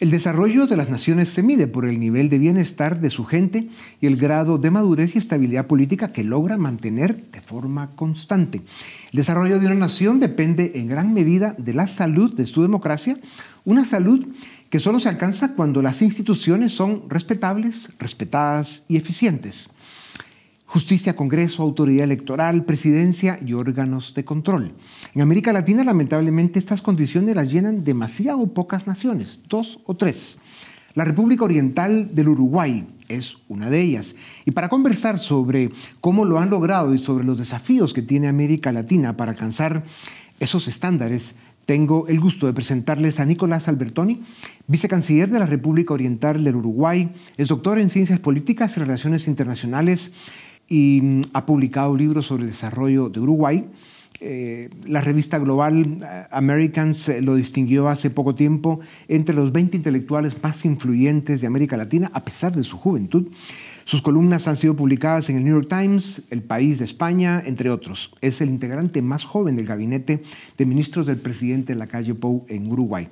El desarrollo de las naciones se mide por el nivel de bienestar de su gente y el grado de madurez y estabilidad política que logra mantener de forma constante. El desarrollo de una nación depende en gran medida de la salud de su democracia, una salud que solo se alcanza cuando las instituciones son respetables, respetadas y eficientes justicia, Congreso, autoridad electoral, presidencia y órganos de control. En América Latina, lamentablemente, estas condiciones las llenan demasiado pocas naciones, dos o tres. La República Oriental del Uruguay es una de ellas. Y para conversar sobre cómo lo han logrado y sobre los desafíos que tiene América Latina para alcanzar esos estándares, tengo el gusto de presentarles a Nicolás Albertoni, vicecanciller de la República Oriental del Uruguay, es doctor en Ciencias Políticas y Relaciones Internacionales, y mm, ha publicado libros sobre el desarrollo de Uruguay. Eh, la revista global eh, Americans eh, lo distinguió hace poco tiempo entre los 20 intelectuales más influyentes de América Latina, a pesar de su juventud. Sus columnas han sido publicadas en el New York Times, El País de España, entre otros. Es el integrante más joven del gabinete de ministros del presidente en la calle Pou en Uruguay.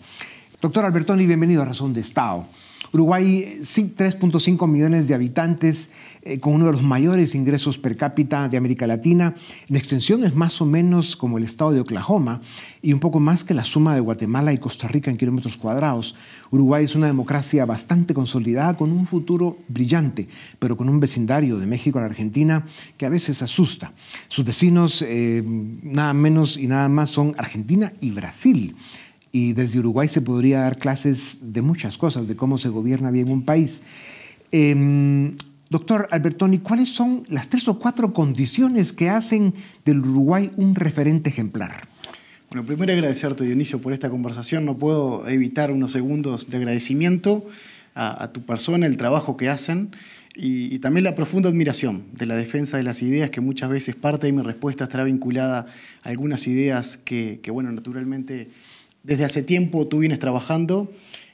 Doctor Albertoni, bienvenido a Razón de Estado. Uruguay, sí, 3.5 millones de habitantes, eh, con uno de los mayores ingresos per cápita de América Latina. La extensión es más o menos como el estado de Oklahoma y un poco más que la suma de Guatemala y Costa Rica en kilómetros cuadrados. Uruguay es una democracia bastante consolidada, con un futuro brillante, pero con un vecindario de México a Argentina que a veces asusta. Sus vecinos, eh, nada menos y nada más, son Argentina y Brasil. Y desde Uruguay se podría dar clases de muchas cosas, de cómo se gobierna bien un país. Em, doctor Albertoni, ¿cuáles son las tres o cuatro condiciones que hacen del Uruguay un referente ejemplar? Bueno, primero agradecerte, Dionisio, por esta conversación. No puedo evitar unos segundos de agradecimiento a, tu persona, el trabajo que hacen y, también la profunda admiración de la defensa de las ideas, que muchas veces parte de mi respuesta estará vinculada a algunas ideas que, que bueno, naturalmente desde hace tiempo tú vienes trabajando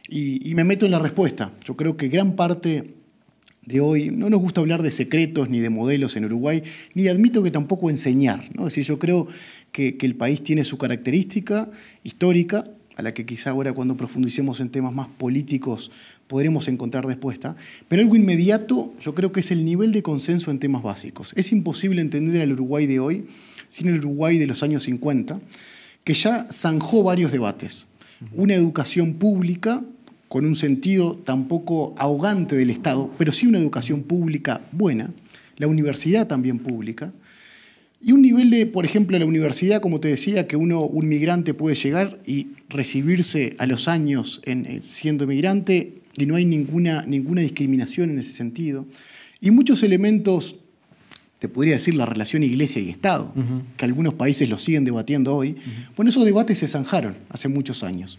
y, me meto en la respuesta. Yo creo que gran parte de hoy, no nos gusta hablar de secretos ni de modelos en Uruguay, ni admito que tampoco enseñar. ¿no? Es decir, yo creo que, que, el país tiene su característica histórica, a la que quizá ahora cuando profundicemos en temas más políticos podremos encontrar respuesta, pero algo inmediato yo creo que es el nivel de consenso en temas básicos. Es imposible entender el Uruguay de hoy sin el Uruguay de los años 50 que ya zanjó varios debates. Una educación pública con un sentido tampoco ahogante del Estado, pero sí una educación pública buena, la universidad también pública, y un nivel de, por ejemplo, la universidad, como te decía, que uno, un migrante puede llegar y recibirse a los años eh, siendo migrante y no hay ninguna, ninguna discriminación en ese sentido, y muchos elementos te podría decir la relación iglesia y Estado, que algunos países lo siguen debatiendo hoy. Bueno, esos debates se zanjaron hace muchos años.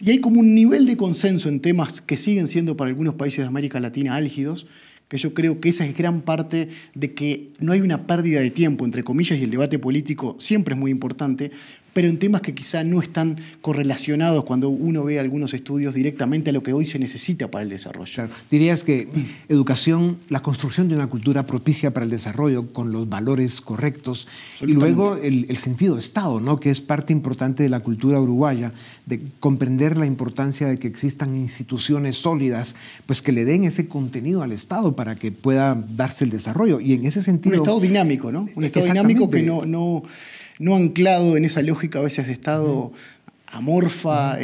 Y hay como un nivel de consenso en temas que siguen siendo para algunos países de América Latina álgidos, que yo creo que esa es gran parte de que no hay una pérdida de tiempo, entre comillas, y el debate político siempre es muy importante, pero en temas que quizá no están correlacionados cuando uno ve algunos estudios directamente a lo que hoy se necesita para el desarrollo. Dirías que educación, la construcción de una cultura propicia para el desarrollo con los valores correctos y luego el, sentido de Estado, ¿no? que es parte importante de la cultura uruguaya, de comprender la importancia de que existan instituciones sólidas, pues que le den ese contenido al Estado para que pueda darse el desarrollo. Y en ese sentido... Un Estado dinámico, ¿no? Un Estado dinámico que no... no no anclado en esa lógica a veces de Estado amorfa,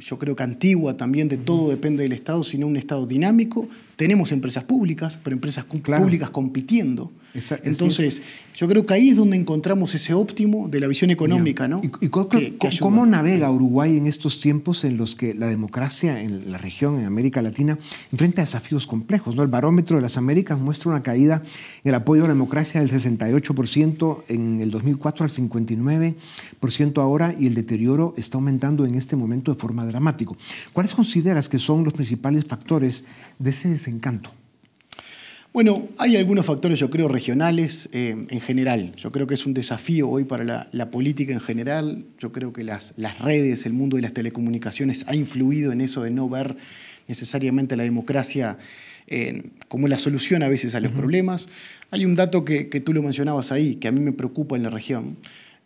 yo creo que antigua también, de todo depende del Estado, sino un Estado dinámico, tenemos empresas públicas, pero empresas públicas compitiendo. Entonces, yo creo que ahí es donde encontramos ese óptimo de la visión económica. ¿Y, cómo navega Uruguay en estos tiempos en los que la democracia en la región, en América Latina, enfrenta desafíos complejos? ¿no? El barómetro de las Américas muestra una caída en el apoyo a la democracia del 68% en el 2004 al 59% ahora y el deterioro está aumentando en este momento de forma dramática. ¿Cuáles consideras que son los principales factores de ese desafío? encanto. Bueno, hay algunos factores, yo creo, regionales eh, en general. Yo creo que es un desafío hoy para la, política en general. Yo creo que las, redes, el mundo de las telecomunicaciones ha influido en eso de no ver necesariamente la democracia eh, como la solución a veces a los problemas. Hay un dato que, tú lo mencionabas ahí, que a mí me preocupa en la región,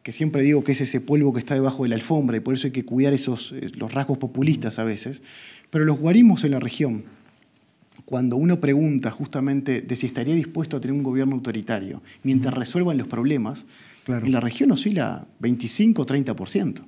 que siempre digo que es ese polvo que está debajo de la alfombra y por eso hay que cuidar esos, eh, los rasgos populistas a veces. Pero los guarismos en la región, cuando uno pregunta justamente de si estaría dispuesto a tener un gobierno autoritario mientras resuelvan los problemas, en la región oscila 25 o 30%.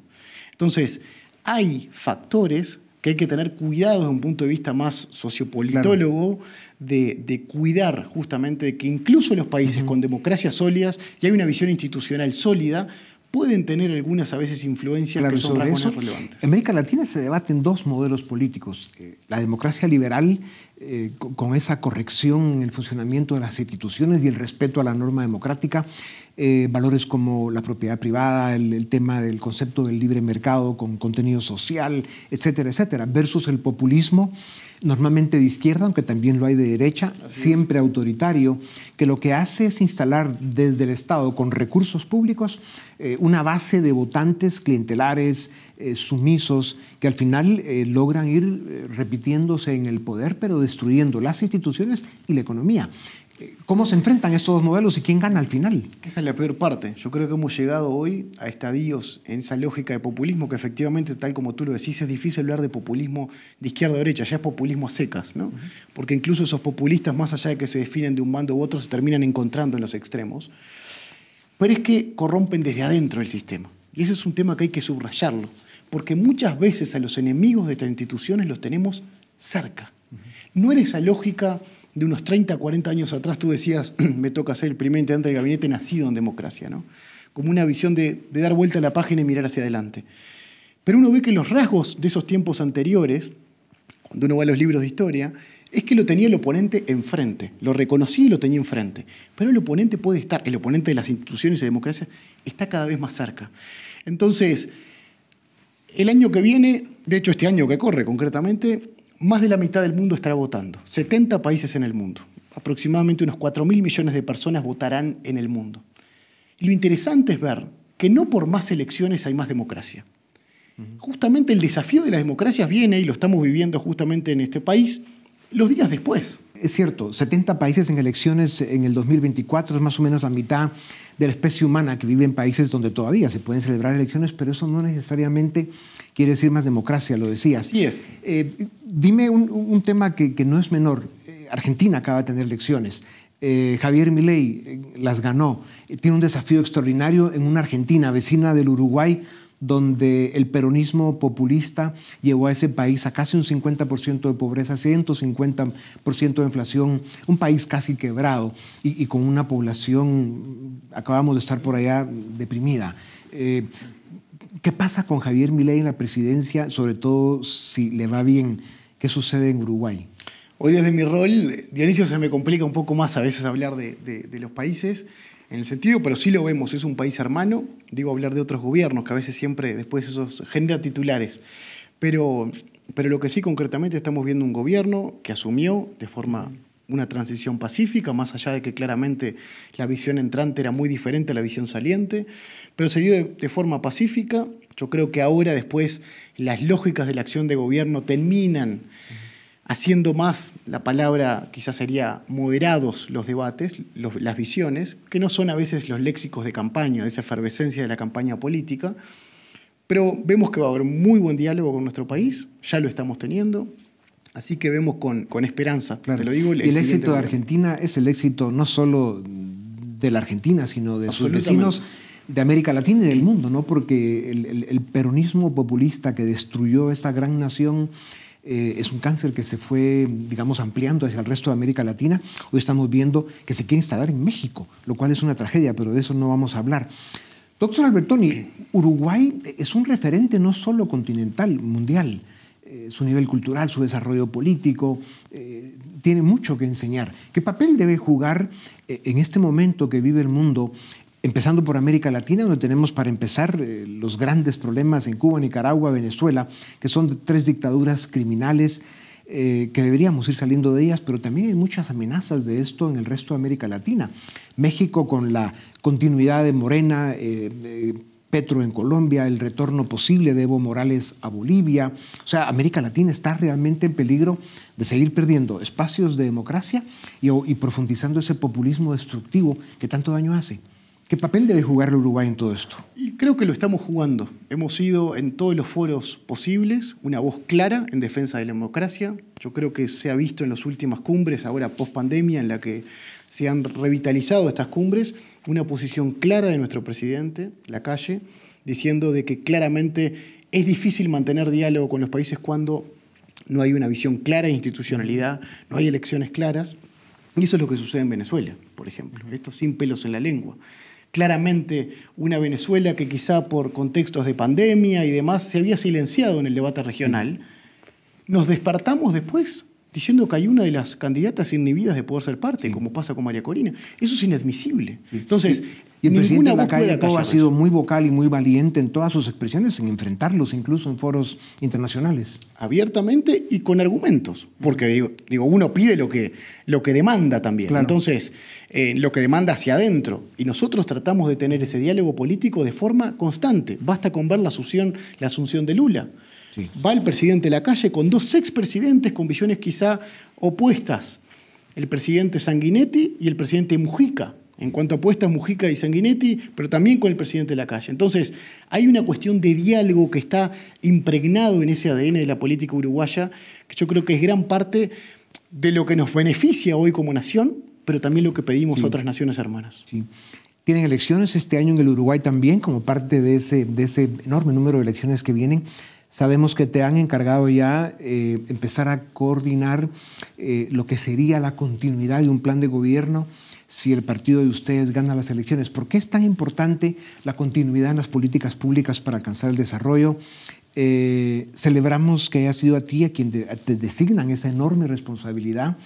Entonces, hay factores que hay que tener cuidado desde un punto de vista más sociopolitólogo, de, cuidar justamente de que incluso los países con democracias sólidas y hay una visión institucional sólida, pueden tener algunas a veces influencias que son sobre relevantes. En América Latina se debaten dos modelos políticos. Eh, la democracia liberal, eh, con esa corrección en el funcionamiento de las instituciones y el respeto a la norma democrática, eh, valores como la propiedad privada, el, el, tema del concepto del libre mercado con contenido social, etcétera, etcétera, versus el populismo normalmente de izquierda, aunque también lo hay de derecha, siempre autoritario, que lo que hace es instalar desde el Estado, con recursos públicos, eh, una base de votantes clientelares, eh, sumisos, que al final eh, logran ir repitiéndose en el poder, pero destruyendo las instituciones y la economía. ¿Cómo se enfrentan esos dos modelos y quién gana al final? Esa es la peor parte. Yo creo que hemos llegado hoy a estadios en esa lógica de populismo que efectivamente, tal como tú lo decís, es difícil hablar de populismo de izquierda a derecha, ya es populismo a secas, ¿no? Porque incluso esos populistas, más allá de que se definen de un bando u otro, se terminan encontrando en los extremos. Pero es que corrompen desde adentro el sistema. Y ese es un tema que hay que subrayarlo, porque muchas veces a los enemigos de estas instituciones los tenemos cerca. No era esa lógica de unos 30, 40 años atrás tú decías, me toca ser el primer intendente del gabinete nacido en democracia, ¿no? Como una visión de, dar vuelta a la página y mirar hacia adelante. Pero uno ve que los rasgos de esos tiempos anteriores, cuando uno va a los libros de historia, es que lo tenía el oponente enfrente, lo reconocí y lo tenía enfrente. Pero el oponente puede estar, el oponente de las instituciones y democracia está cada vez más cerca. Entonces, el año que viene, de hecho este año que corre concretamente, más de la mitad del mundo estará votando, 70 países en el mundo. Aproximadamente unos 4 mil millones de personas votarán en el mundo. Y lo interesante es ver que no por más elecciones hay más democracia. Justamente el desafío de las democracias viene, y lo estamos viviendo justamente en este país, los días después es cierto, 70 países en elecciones en el 2024 es más o menos la mitad de la especie humana que vive en países donde todavía se pueden celebrar elecciones, pero eso no necesariamente quiere decir más democracia, lo decías. Sí es. Eh, dime un, tema que, no es menor. Eh, Argentina acaba de tener elecciones. Eh, Javier Milei las ganó. tiene un desafío extraordinario en una Argentina vecina del Uruguay donde el peronismo populista llevó a ese país a casi un 50% de pobreza, 150% de inflación, un país casi quebrado y, con una población, acabamos de estar por allá, deprimida. Eh, ¿Qué pasa con Javier Milei en la presidencia, sobre todo si le va bien? ¿Qué sucede en Uruguay? Hoy desde mi rol, Dionisio, se me complica un poco más a veces hablar de los países en el sentido, pero sí lo vemos, es un país hermano, digo hablar de otros gobiernos, que a veces siempre después esos genera titulares, pero, pero lo que sí concretamente estamos viendo un gobierno que asumió de forma una transición pacífica, más allá de que claramente la visión entrante era muy diferente a la visión saliente, pero se dio de forma pacífica. Yo creo que ahora después las lógicas de la acción de gobierno terminan haciendo más, la palabra quizás sería moderados los debates, las visiones, que no son a veces los léxicos de campaña, de esa efervescencia de la campaña política, pero vemos que va a haber muy buen diálogo con nuestro país, ya lo estamos teniendo, así que vemos con, esperanza, claro. lo digo. El éxito de Argentina es el éxito no solo de la Argentina, sino de sus vecinos de América Latina y del mundo, ¿no? porque el, peronismo populista que destruyó esa gran nación eh, es un cáncer que se fue, digamos, ampliando hacia el resto de América Latina. Hoy estamos viendo que se quiere instalar en México, lo cual es una tragedia, pero de eso no vamos a hablar. Doctor Albertoni, Uruguay es un referente no solo continental, mundial. Eh, su nivel cultural, su desarrollo político, eh, tiene mucho que enseñar. ¿Qué papel debe jugar en este momento que vive el mundo empezando por América Latina, donde tenemos para empezar eh, los grandes problemas en Cuba, Nicaragua, Venezuela, que son tres dictaduras criminales eh, que deberíamos ir saliendo de ellas, pero también hay muchas amenazas de esto en el resto de América Latina. México con la continuidad de Morena, eh, Petro en Colombia, el retorno posible de Evo Morales a Bolivia. O sea, América Latina está realmente en peligro de seguir perdiendo espacios de democracia y profundizando ese populismo destructivo que tanto daño hace. ¿Qué papel debe jugar el Uruguay en todo esto? Y creo que lo estamos jugando. Hemos sido en todos los foros posibles una voz clara en defensa de la democracia. Yo creo que se ha visto en las últimas cumbres, ahora post pandemia, en la que se han revitalizado estas cumbres, una posición clara de nuestro presidente, la calle, diciendo de que claramente es difícil mantener diálogo con los países cuando no hay una visión clara de institucionalidad, no hay elecciones claras. Y eso es lo que sucede en Venezuela, por ejemplo. Esto sin pelos en la lengua claramente una Venezuela que quizá por contextos de pandemia y demás se había silenciado en el debate regional, nos despertamos después diciendo que hay una de las candidatas inhibidas de poder ser parte, como pasa con María Corina. Eso es inadmisible. Entonces, y el presidente de la calle ha sido muy vocal y muy valiente en todas sus expresiones, en enfrentarlos incluso en foros internacionales. Abiertamente y con argumentos, porque digo, digo uno pide lo que, lo que demanda también. Entonces, eh, lo que demanda hacia adentro. Y nosotros tratamos de tener ese diálogo político de forma constante. Basta con ver la asunción, la asunción de Lula. Va el presidente de la calle con dos expresidentes con visiones quizá opuestas. El presidente Sanguinetti y el presidente Mujica en cuanto a apuestas Mujica y Sanguinetti, pero también con el presidente de la calle. Entonces, hay una cuestión de diálogo que está impregnado en ese ADN de la política uruguaya, que yo creo que es gran parte de lo que nos beneficia hoy como nación, pero también lo que pedimos a otras naciones hermanas. Sí. Tienen elecciones este año en el Uruguay también, como parte de ese, de ese enorme número de elecciones que vienen. Sabemos que te han encargado ya eh, empezar a coordinar eh, lo que sería la continuidad de un plan de gobierno si el partido de ustedes gana las elecciones. ¿Por qué es tan importante la continuidad en las políticas públicas para alcanzar el desarrollo? Eh, celebramos que haya sido a ti a quien te, designan esa enorme responsabilidad,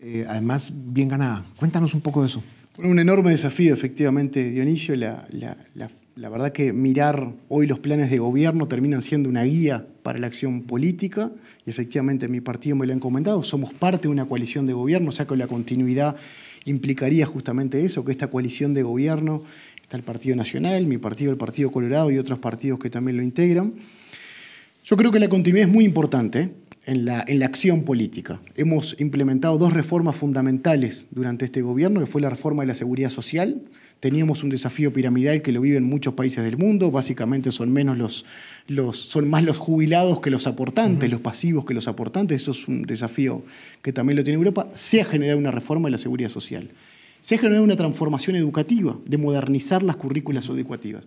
eh, además bien ganada. Cuéntanos un poco de eso. Fue un enorme desafío, efectivamente, Dionisio. La, la, la verdad que mirar hoy los planes de gobierno terminan siendo una guía para la acción política y efectivamente mi partido me lo ha encomendado. Somos parte de una coalición de gobierno, o sea que la continuidad implicaría justamente eso, que esta coalición de gobierno, está el Partido Nacional, mi partido, el Partido Colorado y otros partidos que también lo integran. Yo creo que la continuidad es muy importante en la, en la acción política. Hemos implementado dos reformas fundamentales durante este gobierno, que fue la reforma de la seguridad social, Teníamos un desafío piramidal que lo viven muchos países del mundo, básicamente son, menos son más los jubilados que los aportantes, los pasivos que los aportantes, eso es un desafío que también lo tiene Europa. Se ha generado una reforma de la seguridad social, se ha generado una transformación educativa, de modernizar las currículas educativas.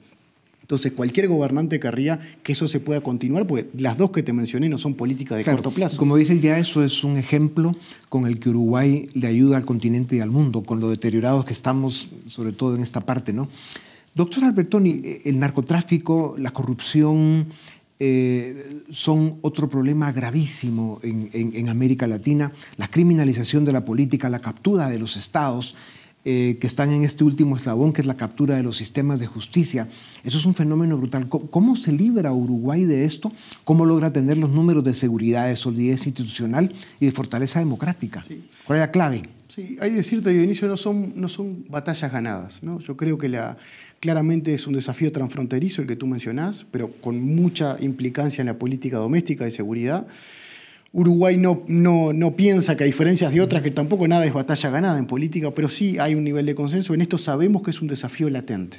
Entonces, cualquier gobernante querría que eso se pueda continuar, porque las dos que te mencioné no son políticas de corto plazo. Como dicen ya eso es un ejemplo con el que Uruguay le ayuda al continente y al mundo, con lo deteriorados que estamos, sobre todo en esta parte, ¿no? Doctor Albertoni, eh, el narcotráfico, la corrupción eh, son otro problema gravísimo en América Latina, la criminalización de la política, la captura de los estados eh, que están en este último eslabón, que es la captura de los sistemas de justicia. Eso es un fenómeno brutal. ¿Cómo, se libra Uruguay de esto? ¿Cómo logra tener los números de seguridad, de solidez institucional y de fortaleza democrática? ¿Cuál es la clave? Sí, hay que decirte, Dionisio, no son, no son batallas ganadas. Yo creo que la, claramente es un desafío transfronterizo el que tú mencionás, pero con mucha implicancia en la política doméstica de seguridad. Uruguay no, no, piensa que a diferencias de otras, que tampoco nada es batalla ganada en política, pero sí hay un nivel de consenso. En esto sabemos que es un desafío latente,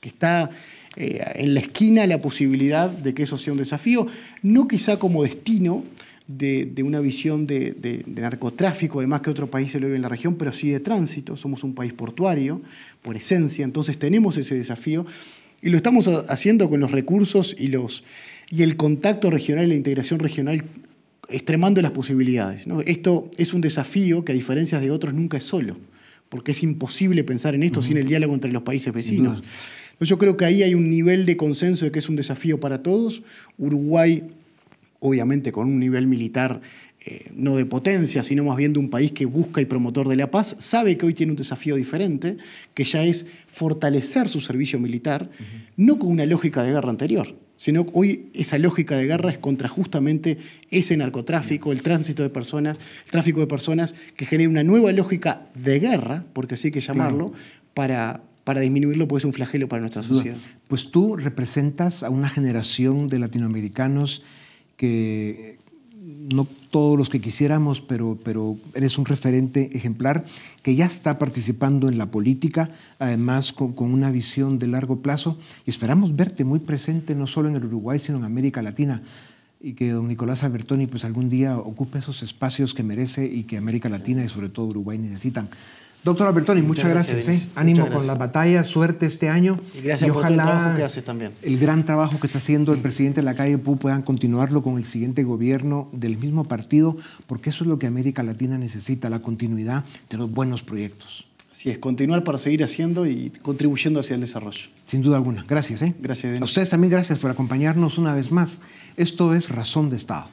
que está eh, en la esquina la posibilidad de que eso sea un desafío, no quizá como destino de, una visión de, de, de, narcotráfico, además que otro país se lo vive en la región, pero sí de tránsito. Somos un país portuario, por esencia, entonces tenemos ese desafío y lo estamos haciendo con los recursos y los y el contacto regional y la integración regional extremando las posibilidades. Esto es un desafío que a diferencia de otros nunca es solo, porque es imposible pensar en esto sin el diálogo entre los países vecinos. Entonces yo creo que ahí hay un nivel de consenso de que es un desafío para todos. Uruguay, obviamente con un nivel militar eh, no de potencia, sino más bien de un país que busca y promotor de la paz, sabe que hoy tiene un desafío diferente, que ya es fortalecer su servicio militar, no con una lógica de guerra anterior, sino hoy esa lógica de guerra es contra justamente ese narcotráfico, el tránsito de personas, el tráfico de personas, que genera una nueva lógica de guerra, porque así hay que llamarlo, para, para disminuirlo, pues es un flagelo para nuestra sociedad. Pues tú representas a una generación de latinoamericanos que, no todos los que quisiéramos, pero, pero eres un referente ejemplar que ya está participando en la política, además con, una visión de largo plazo, y esperamos verte muy presente no solo en el Uruguay, sino en América Latina, y que don Nicolás Albertoni pues algún día ocupe esos espacios que merece y que América Latina y sobre todo Uruguay necesitan. Doctor Bertoni, muchas, gracias. Eh. Ánimo con la batalla, suerte este año. Y gracias por el trabajo que haces también. El gran trabajo que está haciendo el mm. presidente de la calle PU puedan continuarlo con el siguiente gobierno del mismo partido, porque eso es lo que América Latina necesita, la continuidad de los buenos proyectos. Así es, continuar para seguir haciendo y contribuyendo hacia el desarrollo. Sin duda alguna. Gracias. Eh. Gracias, ustedes también gracias por acompañarnos una vez más. Esto es Razón de Estado.